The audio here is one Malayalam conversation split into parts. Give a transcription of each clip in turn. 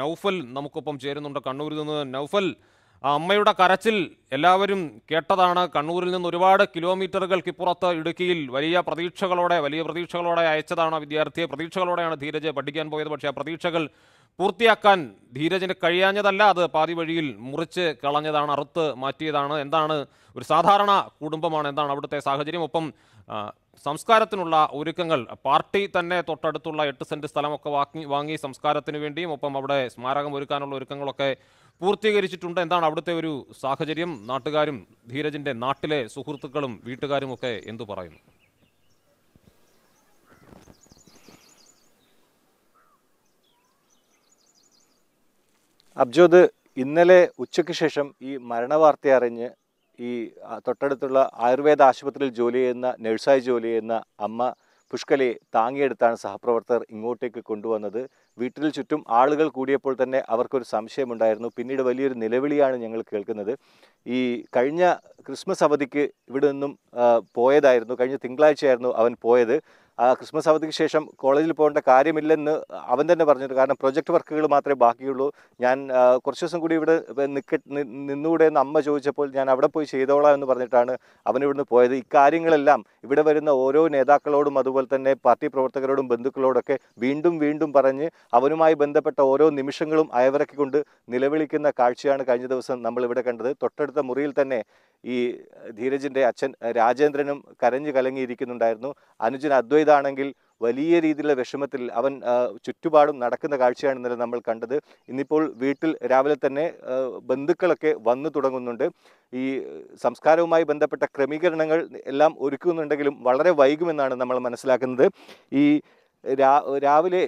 നൗഫൽ നമുക്കൊപ്പം ചേരുന്നുണ്ട് കണ്ണൂരിൽ നിന്ന് നൗഫൽ ആ അമ്മയുടെ കരച്ചിൽ എല്ലാവരും കേട്ടതാണ് കണ്ണൂരിൽ നിന്ന് ഒരുപാട് കിലോമീറ്ററുകൾക്ക് ഇപ്പുറത്ത് ഇടുക്കിയിൽ വലിയ പ്രതീക്ഷകളോടെ വലിയ പ്രതീക്ഷകളോടെ അയച്ചതാണ് വിദ്യാർത്ഥിയെ പ്രതീക്ഷകളോടെയാണ് ധീരജ് പഠിക്കാൻ പോയത് പക്ഷേ ആ പ്രതീക്ഷകൾ പൂർത്തിയാക്കാൻ ധീരജിന് കഴിയാഞ്ഞതല്ല അത് പാതി വഴിയിൽ മുറിച്ച് കളഞ്ഞതാണ് അറുത്ത് മാറ്റിയതാണ് എന്താണ് ഒരു സാധാരണ കുടുംബമാണ് എന്താണ് അവിടുത്തെ സാഹചര്യം ഒപ്പം സംസ്കാരത്തിനുള്ള ഒരുക്കങ്ങൾ പാർട്ടി തന്നെ തൊട്ടടുത്തുള്ള എട്ട് സെന്റ് സ്ഥലമൊക്കെ വാങ്ങി വാങ്ങി സംസ്കാരത്തിന് വേണ്ടിയും ഒപ്പം അവിടെ സ്മാരകം ഒരുക്കാനുള്ള ഒരുക്കങ്ങളൊക്കെ പൂർത്തീകരിച്ചിട്ടുണ്ട് എന്താണ് അവിടുത്തെ ഒരു സാഹചര്യം നാട്ടുകാരും ധീരജിന്റെ നാട്ടിലെ സുഹൃത്തുക്കളും വീട്ടുകാരും ഒക്കെ എന്തു പറയുന്നു അബ്ജോദ് ഇന്നലെ ഉച്ചയ്ക്ക് ശേഷം ഈ മരണവാർത്തയറിഞ്ഞ് അറിഞ്ഞ് ഈ തൊട്ടടുത്തുള്ള ആയുർവേദ ആശുപത്രിയിൽ ജോലി ചെയ്യുന്ന നഴ്സായി ജോലി ചെയ്യുന്ന അമ്മ പുഷ്കലയെ താങ്ങിയെടുത്താണ് സഹപ്രവർത്തകർ ഇങ്ങോട്ടേക്ക് കൊണ്ടുവന്നത് വീട്ടിൽ ചുറ്റും ആളുകൾ കൂടിയപ്പോൾ തന്നെ അവർക്കൊരു സംശയമുണ്ടായിരുന്നു പിന്നീട് വലിയൊരു നിലവിളിയാണ് ഞങ്ങൾ കേൾക്കുന്നത് ഈ കഴിഞ്ഞ ക്രിസ്മസ് അവധിക്ക് ഇവിടെ നിന്നും പോയതായിരുന്നു കഴിഞ്ഞ തിങ്കളാഴ്ചയായിരുന്നു അവൻ പോയത് ക്രിസ്മസ് അവധിക്ക് ശേഷം കോളേജിൽ പോകേണ്ട കാര്യമില്ലെന്ന് അവൻ തന്നെ പറഞ്ഞിട്ട് കാരണം പ്രൊജക്ട് വർക്കുകൾ മാത്രമേ ബാക്കിയുള്ളൂ ഞാൻ കുറച്ച് ദിവസം കൂടി ഇവിടെ നിൽക്ക നിന്നുകൂടെ എന്ന് അമ്മ ചോദിച്ചപ്പോൾ ഞാൻ അവിടെ പോയി ചെയ്തോളാം എന്ന് പറഞ്ഞിട്ടാണ് അവൻ ഇവിടുന്ന് പോയത് ഇക്കാര്യങ്ങളെല്ലാം ഇവിടെ വരുന്ന ഓരോ നേതാക്കളോടും അതുപോലെ തന്നെ പാർട്ടി പ്രവർത്തകരോടും ബന്ധുക്കളോടൊക്കെ വീണ്ടും വീണ്ടും പറഞ്ഞ് അവനുമായി ബന്ധപ്പെട്ട ഓരോ നിമിഷങ്ങളും അയവിറക്കിക്കൊണ്ട് നിലവിളിക്കുന്ന കാഴ്ചയാണ് കഴിഞ്ഞ ദിവസം നമ്മൾ ഇവിടെ കണ്ടത് തൊട്ടടുത്ത മുറിയിൽ തന്നെ ഈ ധീരജിൻ്റെ അച്ഛൻ രാജേന്ദ്രനും കരഞ്ഞു കലങ്ങിയിരിക്കുന്നുണ്ടായിരുന്നു അനുജൻ അദ്വൈ പെയ്താണെങ്കിൽ വലിയ രീതിയിലുള്ള വിഷമത്തിൽ അവൻ ചുറ്റുപാടും നടക്കുന്ന കാഴ്ചയാണ് ഇന്നലെ നമ്മൾ കണ്ടത് ഇന്നിപ്പോൾ വീട്ടിൽ രാവിലെ തന്നെ ബന്ധുക്കളൊക്കെ വന്നു തുടങ്ങുന്നുണ്ട് ഈ സംസ്കാരവുമായി ബന്ധപ്പെട്ട ക്രമീകരണങ്ങൾ എല്ലാം ഒരുക്കുന്നുണ്ടെങ്കിലും വളരെ വൈകുമെന്നാണ് നമ്മൾ മനസ്സിലാക്കുന്നത് ഈ രാവിലെ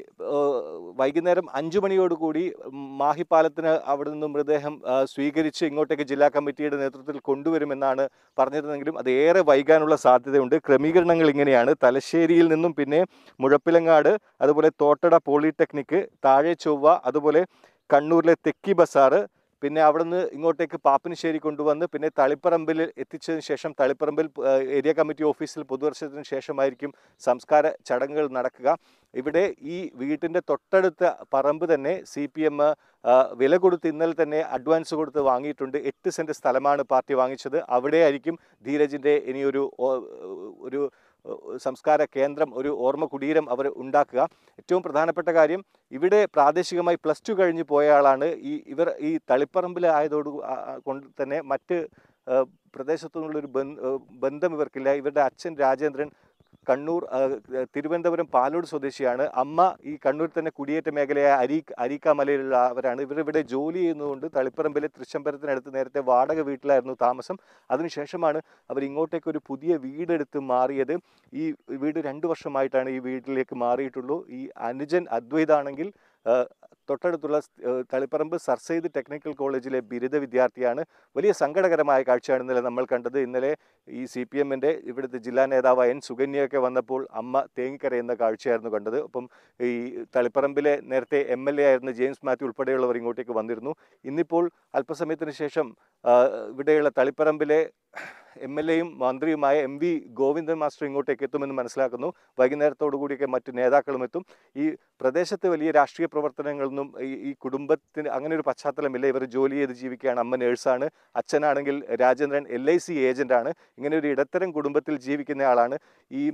വൈകുന്നേരം അഞ്ചു മണിയോടുകൂടി മാഹിപ്പാലത്തിന് അവിടെ നിന്നും മൃതദേഹം സ്വീകരിച്ച് ഇങ്ങോട്ടേക്ക് ജില്ലാ കമ്മിറ്റിയുടെ നേതൃത്വത്തിൽ കൊണ്ടുവരുമെന്നാണ് പറഞ്ഞിരുന്നെങ്കിലും അത് ഏറെ വൈകാനുള്ള സാധ്യതയുണ്ട് ക്രമീകരണങ്ങൾ ഇങ്ങനെയാണ് തലശ്ശേരിയിൽ നിന്നും പിന്നെ മുഴപ്പിലങ്ങാട് അതുപോലെ തോട്ടട പോളിടെക്നിക്ക് താഴെ ചൊവ്വ അതുപോലെ കണ്ണൂരിലെ തെക്കി ബസാറ് പിന്നെ അവിടുന്ന് ഇങ്ങോട്ടേക്ക് പാപ്പിനിശ്ശേരി കൊണ്ടുവന്ന് പിന്നെ തളിപ്പറമ്പിൽ എത്തിച്ചതിന് ശേഷം തളിപ്പറമ്പിൽ ഏരിയ കമ്മിറ്റി ഓഫീസിൽ പുതുവർഷത്തിന് ശേഷമായിരിക്കും സംസ്കാര ചടങ്ങുകൾ നടക്കുക ഇവിടെ ഈ വീട്ടിൻ്റെ തൊട്ടടുത്ത പറമ്പ് തന്നെ സി പി എം വില കൊടുത്ത് ഇന്നലെ തന്നെ അഡ്വാൻസ് കൊടുത്ത് വാങ്ങിയിട്ടുണ്ട് എട്ട് സെൻറ്റ് സ്ഥലമാണ് പാർട്ടി വാങ്ങിച്ചത് അവിടെ ആയിരിക്കും ധീരജിൻ്റെ ഇനിയൊരു ഒരു സംസ്കാര കേന്ദ്രം ഒരു ഓർമ്മ കുടീരം അവർ ഉണ്ടാക്കുക ഏറ്റവും പ്രധാനപ്പെട്ട കാര്യം ഇവിടെ പ്രാദേശികമായി പ്ലസ് ടു കഴിഞ്ഞ് പോയ ആളാണ് ഈ ഇവർ ഈ തളിപ്പറമ്പിൽ ആയതോട് കൊണ്ട് തന്നെ മറ്റ് പ്രദേശത്തുനിന്നുള്ളൊരു ബന്ധം ഇവർക്കില്ല ഇവരുടെ അച്ഛൻ രാജേന്ദ്രൻ കണ്ണൂർ തിരുവനന്തപുരം പാലോട് സ്വദേശിയാണ് അമ്മ ഈ കണ്ണൂർ തന്നെ കുടിയേറ്റ മേഖലയായ അരീ ഇവർ ഇവരിവിടെ ജോലി ചെയ്യുന്നതുകൊണ്ട് തളിപ്പറമ്പിലെ തൃശ്ശംബരത്തിനടുത്ത് നേരത്തെ വാടക വീട്ടിലായിരുന്നു താമസം അതിനുശേഷമാണ് അവർ ഇങ്ങോട്ടേക്ക് ഒരു പുതിയ വീടെടുത്ത് മാറിയത് ഈ വീട് രണ്ട് വർഷമായിട്ടാണ് ഈ വീട്ടിലേക്ക് മാറിയിട്ടുള്ളൂ ഈ അനുജൻ അദ്വൈതാണെങ്കിൽ തൊട്ടടുത്തുള്ള തളിപ്പറമ്പ് സർ സെയ്ദ് ടെക്നിക്കൽ കോളേജിലെ ബിരുദ വിദ്യാർത്ഥിയാണ് വലിയ സങ്കടകരമായ കാഴ്ചയാണ് ഇന്നലെ നമ്മൾ കണ്ടത് ഇന്നലെ ഈ സി പി എമ്മിൻ്റെ ഇവിടുത്തെ ജില്ലാ നേതാവ് എൻ സുകന്യയൊക്കെ വന്നപ്പോൾ അമ്മ തേങ്ങിക്കരയുന്ന കാഴ്ചയായിരുന്നു കണ്ടത് അപ്പം ഈ തളിപ്പറമ്പിലെ നേരത്തെ എം എൽ എ ആയിരുന്ന ജെയിംസ് മാത്യു ഉൾപ്പെടെയുള്ളവർ ഇങ്ങോട്ടേക്ക് വന്നിരുന്നു ഇന്നിപ്പോൾ അല്പസമയത്തിന് ശേഷം ഇവിടെയുള്ള തളിപ്പറമ്പിലെ എം എൽ എയും മന്ത്രിയുമായ എം വി ഗോവിന്ദൻ മാസ്റ്റർ ഇങ്ങോട്ടേക്ക് എത്തുമെന്ന് മനസ്സിലാക്കുന്നു വൈകുന്നേരത്തോടു കൂടിയൊക്കെ മറ്റ് നേതാക്കളും എത്തും ഈ പ്രദേശത്ത് വലിയ രാഷ്ട്രീയ പ്രവർത്തനങ്ങളൊന്നും ഈ കുടുംബത്തിന് അങ്ങനെ ഒരു പശ്ചാത്തലമില്ല ഇവർ ജോലി ചെയ്ത് ജീവിക്കുകയാണ് അമ്മ നേഴ്സാണ് അച്ഛനാണെങ്കിൽ രാജേന്ദ്രൻ എൽ ഐ സി ഏജൻ്റാണ് ഇങ്ങനെ ഒരു ഇടത്തരം കുടുംബത്തിൽ ജീവിക്കുന്ന ആളാണ് ഈ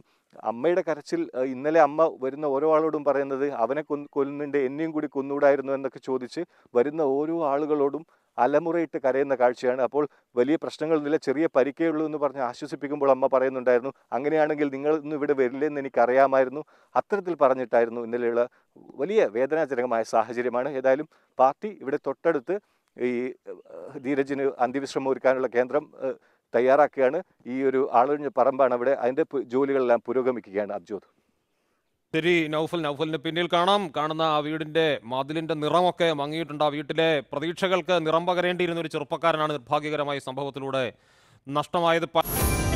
അമ്മയുടെ കരച്ചിൽ ഇന്നലെ അമ്മ വരുന്ന ഓരോ ആളോടും പറയുന്നത് അവനെ കൊന്നുണ്ട് എന്നെയും കൂടി കൊന്നുകൂടായിരുന്നു എന്നൊക്കെ ചോദിച്ച് വരുന്ന ഓരോ ആളുകളോടും അലമുറയിട്ട് കരയുന്ന കാഴ്ചയാണ് അപ്പോൾ വലിയ പ്രശ്നങ്ങളൊന്നുമില്ല ചെറിയ പരിക്കേ ഉള്ളൂ എന്ന് പറഞ്ഞ് ആശ്വസിപ്പിക്കുമ്പോൾ അമ്മ പറയുന്നുണ്ടായിരുന്നു അങ്ങനെയാണെങ്കിൽ നിങ്ങൾ ഇന്ന് ഇവിടെ വരില്ലെന്ന് എനിക്കറിയാമായിരുന്നു അത്തരത്തിൽ പറഞ്ഞിട്ടായിരുന്നു ഇന്നലെയുള്ള വലിയ വേദനാജനകമായ സാഹചര്യമാണ് ഏതായാലും പാർട്ടി ഇവിടെ തൊട്ടടുത്ത് ഈ ധീരജിന് അന്ത്യവിശ്രമം ഒരുക്കാനുള്ള കേന്ദ്രം തയ്യാറാക്കുകയാണ് ഈ ഒരു ആളൊഴിഞ്ഞ പറമ്പാണ് അവിടെ അതിൻ്റെ ജോലികളെല്ലാം പുരോഗമിക്കുകയാണ് അബ്ജോത് ശരി നൗഫൽ നൗഫലിന് പിന്നിൽ കാണാം കാണുന്ന ആ വീടിന്റെ മതിലിന്റെ നിറമൊക്കെ മങ്ങിയിട്ടുണ്ട് ആ വീട്ടിലെ പ്രതീക്ഷകൾക്ക് നിറം പകരേണ്ടിയിരുന്ന ഒരു ചെറുപ്പക്കാരനാണ് നിർഭാഗ്യകരമായ സംഭവത്തിലൂടെ നഷ്ടമായത്